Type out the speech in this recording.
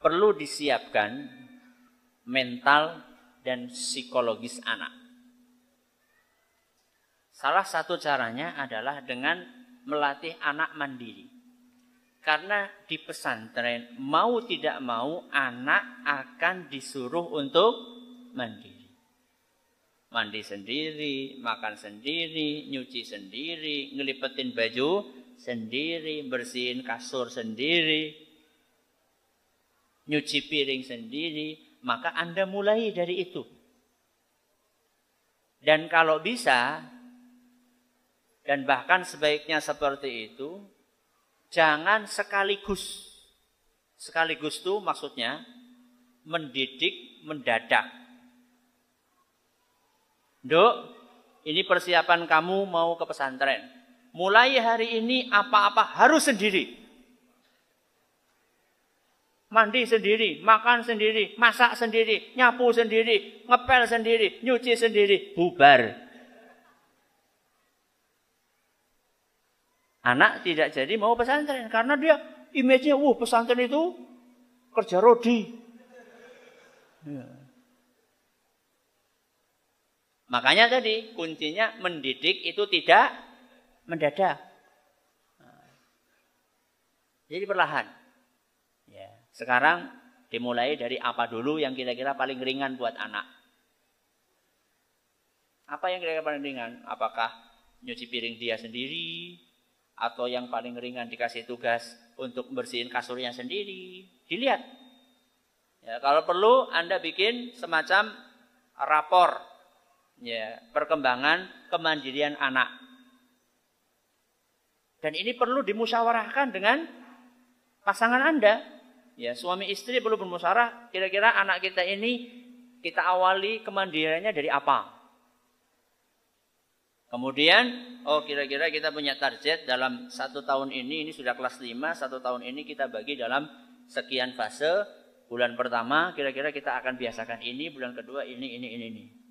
perlu disiapkan mental dan psikologis anak. Salah satu caranya adalah dengan melatih anak mandiri. Karena di pesantren mau tidak mau anak akan disuruh untuk mandiri. Mandi sendiri, makan sendiri, nyuci sendiri, ngelipetin baju sendiri, bersihin kasur sendiri, nyuci piring sendiri, maka Anda mulai dari itu. Dan kalau bisa, dan bahkan sebaiknya seperti itu, jangan sekaligus. Sekaligus itu maksudnya mendidik mendadak. Dok, ini persiapan kamu mau ke pesantren. Mulai hari ini apa-apa harus sendiri. Mandi sendiri, makan sendiri, masak sendiri, nyapu sendiri, ngepel sendiri, nyuci sendiri, bubar. Anak tidak jadi mau pesantren karena dia image-nya, wah pesantren itu kerja rodi. Ya. Makanya tadi kuncinya mendidik itu tidak mendadak. Nah. Jadi perlahan. Ya. Sekarang dimulai dari apa dulu yang kira-kira paling ringan buat anak. Apa yang kira-kira paling ringan? Apakah nyuci piring dia sendiri? Atau yang paling ringan dikasih tugas untuk bersihin kasurnya sendiri? Dilihat. Ya, kalau perlu Anda bikin semacam rapor ya, perkembangan kemandirian anak. Dan ini perlu dimusyawarahkan dengan pasangan Anda Ya, suami istri perlu bermusyarah, kira-kira anak kita ini kita awali kemandiriannya dari apa? Kemudian, oh kira-kira kita punya target dalam satu tahun ini, ini sudah kelas 5, satu tahun ini kita bagi dalam sekian fase. Bulan pertama kira-kira kita akan biasakan ini, bulan kedua ini, ini, ini, ini.